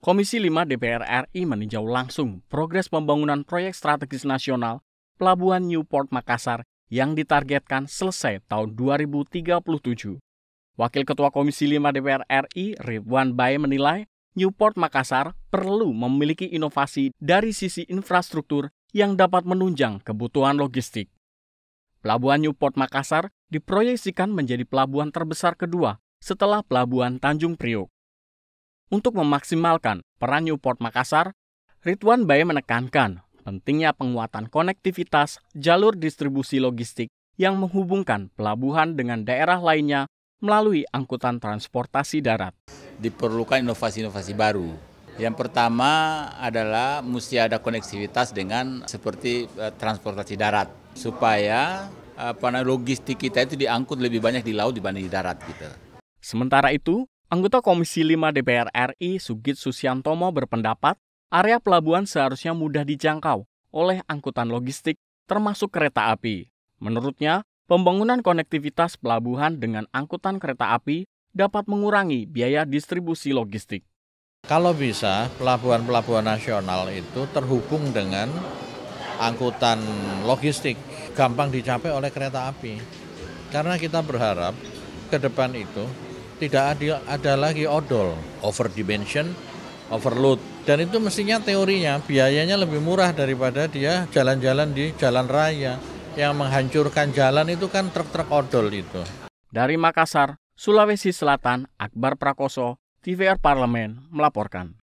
Komisi 5 DPR RI meninjau langsung progres pembangunan proyek strategis nasional Pelabuhan Newport Makassar yang ditargetkan selesai tahun 2037. Wakil Ketua Komisi 5 DPR RI Ridwan Bae menilai Newport Makassar perlu memiliki inovasi dari sisi infrastruktur yang dapat menunjang kebutuhan logistik. Pelabuhan Newport Makassar diproyeksikan menjadi pelabuhan terbesar kedua setelah Pelabuhan Tanjung Priok. Untuk memaksimalkan peran Newport Makassar, Ridwan Bae menekankan pentingnya penguatan konektivitas jalur distribusi logistik yang menghubungkan pelabuhan dengan daerah lainnya melalui angkutan transportasi darat. Diperlukan inovasi-inovasi baru. Yang pertama adalah mesti ada konektivitas dengan seperti eh, transportasi darat supaya apa logistik kita itu diangkut lebih banyak di laut dibanding di darat gitu. Sementara itu, Anggota Komisi 5 DPR RI Sugit Susiantomo berpendapat, area pelabuhan seharusnya mudah dijangkau oleh angkutan logistik termasuk kereta api. Menurutnya, pembangunan konektivitas pelabuhan dengan angkutan kereta api dapat mengurangi biaya distribusi logistik. Kalau bisa, pelabuhan-pelabuhan nasional itu terhubung dengan angkutan logistik, gampang dicapai oleh kereta api. Karena kita berharap ke depan itu tidak ada, ada lagi odol, over dimension, overload. Dan itu mestinya teorinya biayanya lebih murah daripada dia jalan-jalan di jalan raya. Yang menghancurkan jalan itu kan truk-truk odol itu. Dari Makassar, Sulawesi Selatan, Akbar Prakoso, TVR Parlemen melaporkan.